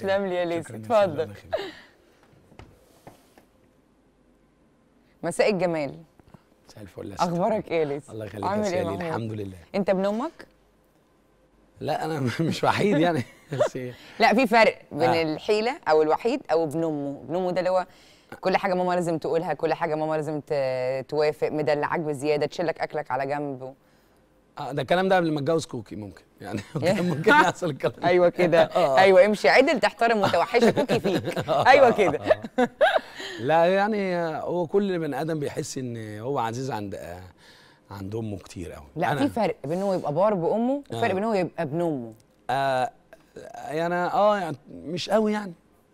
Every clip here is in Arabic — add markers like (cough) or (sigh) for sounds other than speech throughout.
تسلم لي يا ليس اتفضل مساء الجمال مساء الفل اخبارك ايه يا ليس الله يخليك عامل ايه الحمد لله انت ابن امك لا انا (laughs) مش وحيد يعني (laughs) إيه. لا في فرق بين آه. الحيله او الوحيد او ابن امه ابن امه ده اللي هو كل حاجه ماما لازم تقولها كل حاجه ماما لازم توافق مدلعك بزياده تشيلك اكلك على جنب اه ده الكلام ده قبل ما اتجوز كوكي ممكن (laughs) يعني (laughs) ممكن يحصل الكلام (laughs) ايوه كده آه. ايوه امشي عدل تحترم متوحشه كوكي فيك آه. ايوه كده لا يعني آه، هو كل بني ادم بيحس ان هو عزيز عند عند امه كتير قوي لا في فرق بين هو يبقى بار بامه وفرق بين هو يبقى ابن امه آه يعني اه يعني مش قوي يعني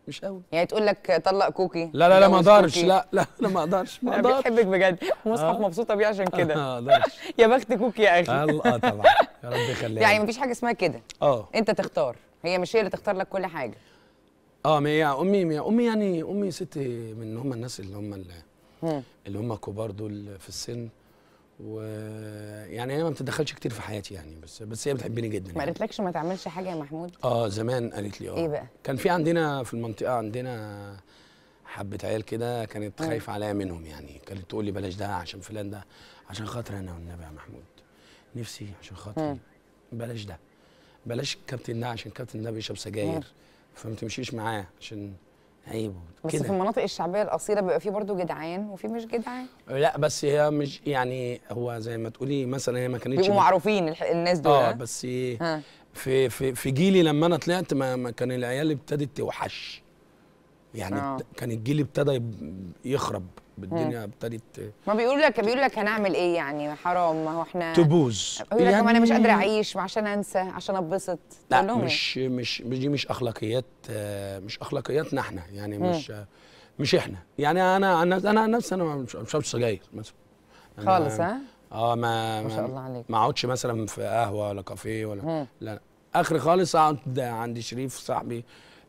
مش قوي يعني تقول لك طلق كوكي لا لا لا ما اقدرش لا لا انا ما اقدرش ما (laughs) اقدرش بحبك بجد ومصحف (laughs) آه. مبسوطه بيه عشان (laughs) كده آه ما اقدرش يا بخت كوكي يا اخي اه طبعا يا رب يخليك يعني مفيش حاجه اسمها كده اه انت تختار هي مش هي اللي تختار لك كل حاجه اه ما هي امي ما امي يعني امي ست من هم الناس اللي هم اللي, اللي هم كبار دول في السن و يعني هي ما بتدخلش كتير في حياتي يعني بس بس هي بتحبني جدا ما يعني. قالتلكش ما تعملش حاجه يا محمود اه زمان قالت لي اه ايه بقى كان في عندنا في المنطقه عندنا حبه عيال كده كانت آه. خايفه عليا منهم يعني كانت تقول لي بلاش ده عشان فلان ده عشان خاطر انا والنبي يا محمود نفسي عشان خاطري آه. بلاش ده بلاش الكابتن ده عشان الكابتن ده بيشرب سجاير آه. فما تمشيش معاه عشان ايوه بس كده. في المناطق الشعبيه الاصيله بيبقى في برضه جدعان وفي مش جدعان لا بس هي مش يعني هو زي ما تقولي مثلا هي ما كانتش بيبقوا معروفين الناس دول اه بس ها. في في في جيلي لما انا طلعت ما, ما كان العيال ابتدت توحش يعني آه. كان الجيل ابتدى يخرب بالدنيا ابتدت ما بيقولوا لك بيقولوا لك هنعمل ايه يعني حرام ما هو احنا تبوظ بيقول لك يعني... انا مش قادر يعني اعيش عشان انسى عشان اتبسط لا إيه؟ مش مش دي مش اخلاقيات آه، مش اخلاقياتنا احنا يعني مش مم. مش احنا يعني انا انا انا نفسي انا مش بشرب سجاير مثلا خالص ها اه ما ما شاء الله عليك ما اقعدش مثلا في قهوه ولا كافيه ولا مم. لا اخر خالص اقعد عند شريف صاحبي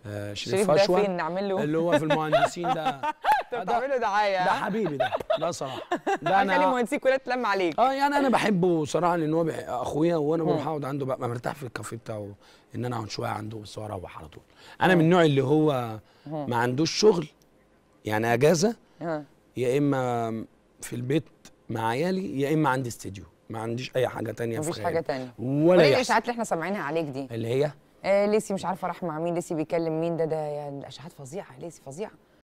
آه، شريف فشوة نعمل له اللي هو في المهندسين ده (laughs) انت آه، بتعمله دعايه ده حبيبي ده ده صراحه ده انا خلي مهندسين كلها تلم عليك اه يعني انا بحبه صراحه لان هو اخويا وانا بروح اقعد عنده بقى مرتاح في الكافيه بتاعه ان انا اقعد شويه عنده بس واروح على طول انا من النوع اللي هو ما عندوش شغل يعني اجازه يا اما في البيت مع عيالي يا اما عندي استديو ما عنديش اي حاجه تانية مفيش في حاجه تانية ولا ايه الاشاعات اللي احنا سامعينها عليك دي اللي هي آه، ليسي مش عارفه راح مع مين ليسي بيكلم مين ده ده يعني الاشاعات فظيعه ليسي فظيعه